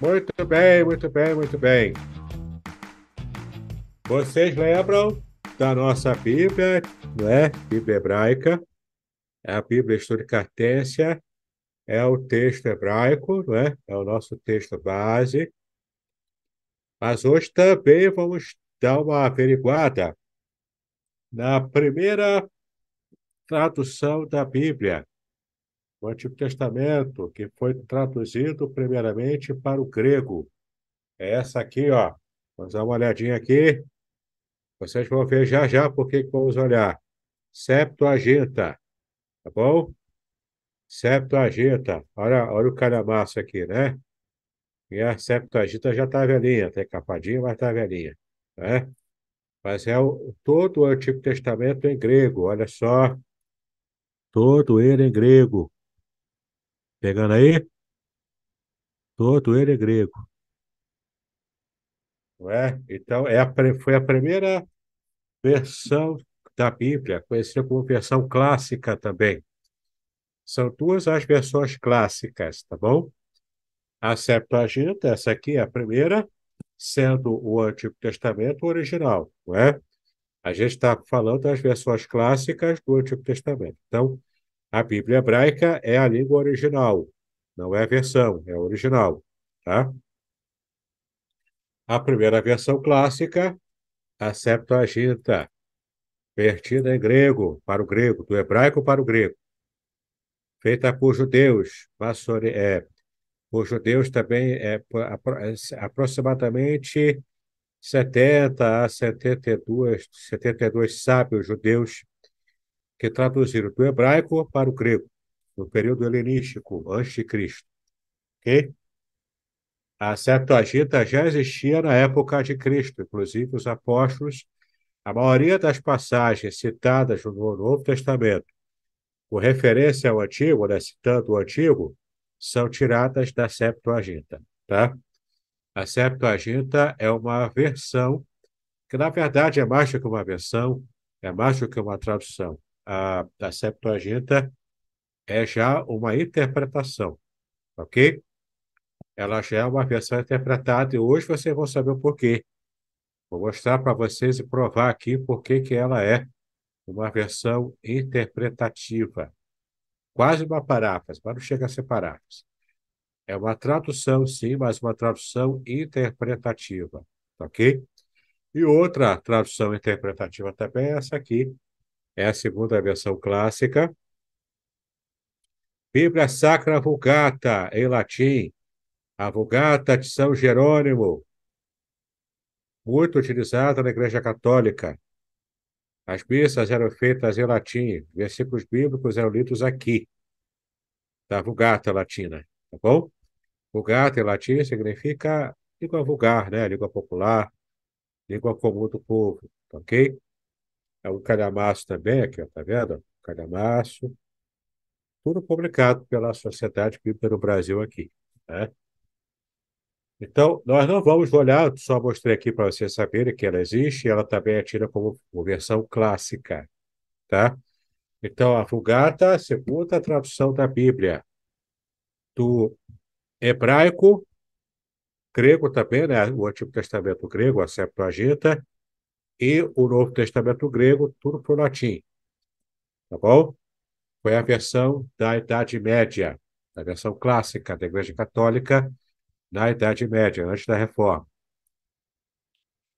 Muito bem, muito bem, muito bem. Vocês lembram da nossa Bíblia, não é? Bíblia hebraica. É a Bíblia Historicatensia é o texto hebraico, não é? É o nosso texto base. Mas hoje também vamos dar uma averiguada na primeira tradução da Bíblia, o Antigo Testamento, que foi traduzido primeiramente para o grego. É essa aqui, ó. Vamos dar uma olhadinha aqui. Vocês vão ver já já por que vamos olhar. Septuaginta, tá bom? Septuaginta. Olha, olha o calhamaço aqui, né? E a Septuaginta já está velhinha, tem capadinha, mas está velhinha, né? Mas é o, todo o Antigo Testamento em grego, olha só. Todo ele em grego. Pegando aí? Todo ele é grego. Ué, então é a, foi a primeira versão da Bíblia, conhecida como versão clássica também. São duas as versões clássicas, tá bom? A Septuaginta, essa aqui é a primeira, sendo o Antigo Testamento original, não é? A gente está falando das versões clássicas do Antigo Testamento. Então, a Bíblia hebraica é a língua original, não é a versão, é a original, tá? A primeira versão clássica, a Septuaginta, vertida em grego, para o grego, do hebraico para o grego, feita por judeus, é, por judeus também é, é aproximadamente 70 a 72, 72 sábios judeus que traduziram do hebraico para o grego, no período helenístico, antes de Cristo. Okay? A Septuaginta já existia na época de Cristo, inclusive os apóstolos. A maioria das passagens citadas no Novo Testamento, com referência ao Antigo, né, citando o Antigo, são tiradas da Septuaginta. Tá? A Septuaginta é uma versão que, na verdade, é mais do que uma versão, é mais do que uma tradução a, a Septuaginta é já uma interpretação, ok? Ela já é uma versão interpretada e hoje vocês vão saber o porquê. Vou mostrar para vocês e provar aqui por que que ela é uma versão interpretativa. Quase uma paráfrase, mas não chega a ser paráfrase. É uma tradução, sim, mas uma tradução interpretativa, ok? E outra tradução interpretativa também é essa aqui, é a segunda versão clássica. Bíblia Sacra Vulgata, em latim, a Vulgata de São Jerônimo, muito utilizada na Igreja Católica. As missas eram feitas em latim, versículos bíblicos eram lidos aqui, da Vulgata Latina, tá bom? Vulgata em latim significa língua vulgar, né? Língua popular, língua comum do povo, tá ok? é um calhamaço também, aqui, ó, tá vendo? O calhamaço. Tudo publicado pela Sociedade Bíblica do Brasil aqui, né? Então, nós não vamos olhar, só mostrei aqui para vocês saberem que ela existe, ela também é tida como versão clássica, tá? Então, a Vulgata, segunda tradução da Bíblia, do hebraico, grego também, né? O Antigo Testamento grego, a Septuaginta, e o Novo Testamento grego, tudo para o latim. Tá bom? Foi a versão da Idade Média, a versão clássica da Igreja Católica na Idade Média, antes da Reforma.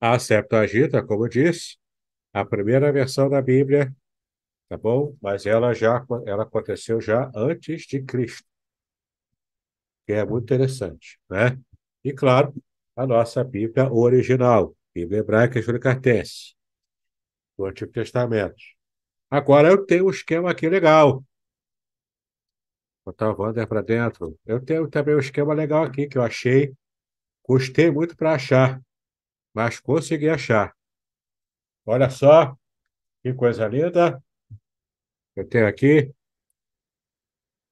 A Septuaginta, como eu disse, a primeira versão da Bíblia, tá bom? Mas ela já ela aconteceu já antes de Cristo, que é muito interessante, né? E claro, a nossa Bíblia original, Bíblia hebraica Cartense, do Antigo Testamento. Agora eu tenho um esquema aqui legal. Vou botar o Wander para dentro. Eu tenho também um esquema legal aqui que eu achei. Custei muito para achar, mas consegui achar. Olha só, que coisa linda. Eu tenho aqui.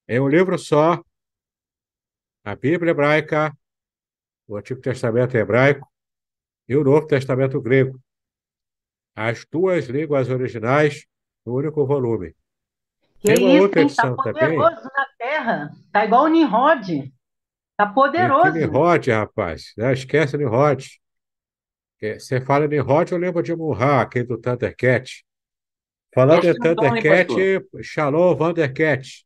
É um livro só, a Bíblia hebraica, o Antigo Testamento hebraico, e o Novo Testamento grego, as duas línguas originais no único volume. Que Tem uma isso, outra tá edição tá também. poderoso na Terra, tá igual o Nimrod, tá poderoso. Nimrod, rapaz, né? esquece Nimrod. É, você fala Nimrod, eu lembro de Murra, aquele do Thundercat. Falando em Thundercat, Shalom, Vandercat.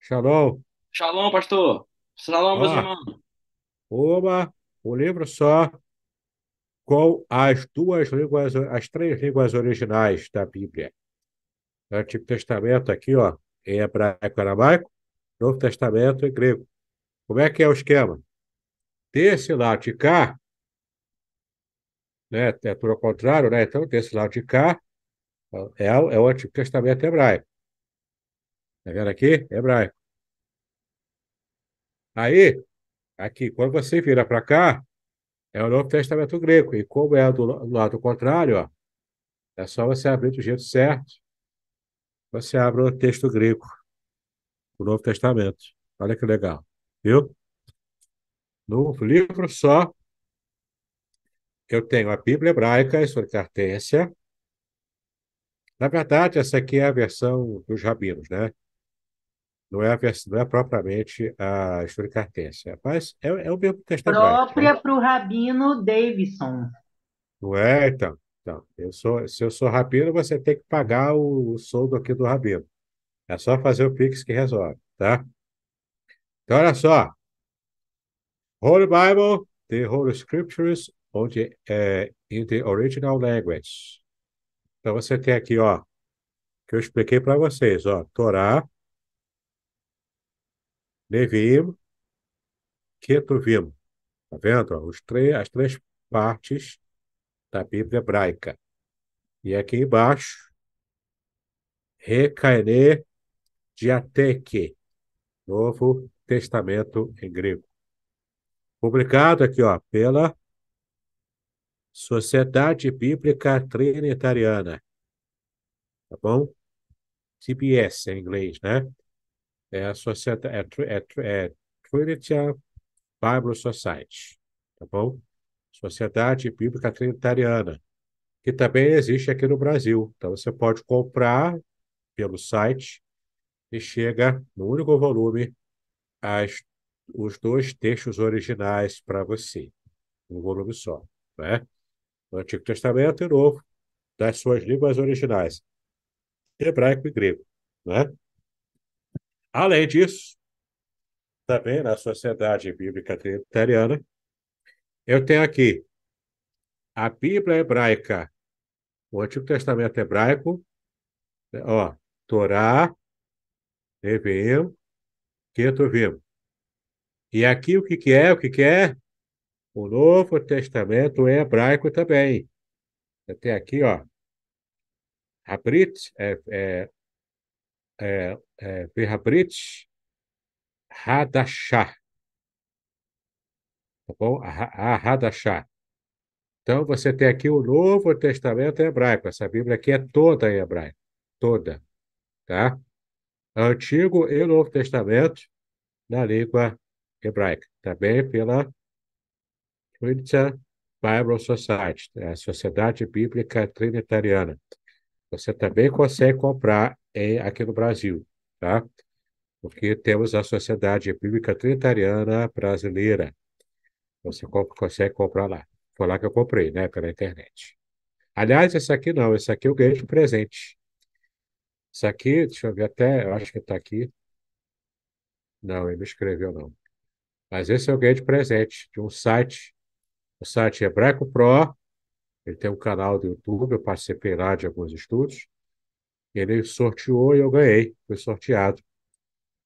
Shalom. Shalom, pastor. Shalom, meus irmãos. Uma, um livro só, com as duas línguas, as três línguas originais da Bíblia. O Antigo Testamento aqui, ó, em hebraico e aramaico, Novo Testamento em grego. Como é que é o esquema? Desse lado de cá, né, é pelo contrário, né? Então, desse lado de cá é, é o Antigo Testamento hebraico. Está vendo aqui? Hebraico. Aí, aqui, quando você vira para cá, é o Novo Testamento grego. E como é do, lado contrário, ó, é só você abrir do jeito certo. Você abre o texto grego o Novo Testamento. Olha que legal, viu? No livro só, eu tenho a Bíblia Hebraica, isso é cartência. Na verdade, essa aqui é a versão dos rabinos, né? não é, a, não é propriamente a história mas é, é o mesmo testamento né? Própria para o Rabino Davidson. Não é, então. então eu sou, se eu sou rabino, você tem que pagar o, o soldo aqui do rabino. É só fazer o Pix que resolve, tá? Então, olha só. Holy Bible, the Holy Scriptures, onde é in the original language. Então, você tem aqui, ó, que eu expliquei para vocês, ó, Torá, Nevim, Ketuvim. Tá vendo? os três, as três partes da Bíblia hebraica. E aqui embaixo, Recaene Diateque, Novo Testamento em grego. Publicado aqui, ó, pela Sociedade Bíblica Trinitariana. Tá bom? CBS em inglês, né? é a, sociedade, é, é, é Trinity Bible Society, tá bom? Sociedade Bíblica Trinitariana, que também existe aqui no Brasil. Então, você pode comprar pelo site e chega no único volume as, os dois textos originais para você, um volume só, né? Antigo Testamento e Novo, das suas línguas originais, hebraico e grego, né? Além disso, também na Sociedade Bíblica Trinitariana, eu tenho aqui a Bíblia Hebraica, o Antigo Testamento Hebraico, né, ó, Torá, Neviim, Ketuvim. E aqui o que, que é? O que, que é? O Novo Testamento é hebraico também. Tem aqui, ó, a Brit, é, é, é, é, Verhabrit Hadashah. Tá bom? A, a Hadashah. Ah, então, você tem aqui o Novo Testamento hebraico. Essa Bíblia aqui é toda em hebraico. Toda. Tá? Antigo e Novo Testamento na língua hebraica. Também tá pela Trinitarian Bible Society, a né? Sociedade Bíblica Trinitariana. Você também consegue comprar é aqui no Brasil, tá? Porque temos a Sociedade Bíblica Trinitariana Brasileira. Você compra, consegue comprar lá. Foi lá que eu comprei, né? Pela internet. Aliás, esse aqui não, esse aqui eu ganhei de presente. Esse aqui, deixa eu ver até, eu acho que está aqui. Não, ele não escreveu, não. Mas esse eu ganhei de presente de um site, o site Hebraico é Pro. Ele tem um canal do YouTube, eu participei lá de alguns estudos. Ele sorteou e eu ganhei. Fui sorteado.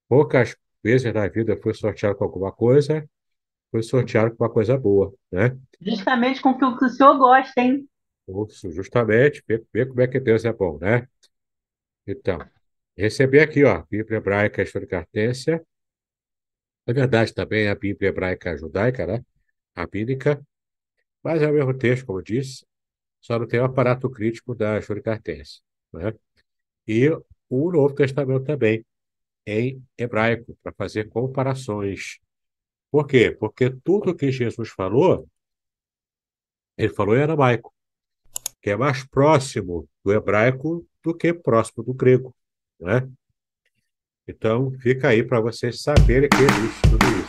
Poucas vezes na vida fui sorteado com alguma coisa, fui sorteado com uma coisa boa, né? Justamente com o que o senhor gosta, hein? Isso, justamente. Vê, vê como é que Deus é bom, né? Então, recebi aqui, ó, Bíblia Hebraica Histórica Na é verdade, também a Bíblia Hebraica Judaica, né? A bíblica. Mas é o mesmo texto, como eu disse, só não tem o aparato crítico da Juricartense. Né? e o Novo Testamento também, em hebraico, para fazer comparações. Por quê? Porque tudo que Jesus falou, ele falou em aramaico, que é mais próximo do hebraico do que próximo do grego. Né? Então, fica aí para vocês saberem que existe tudo isso.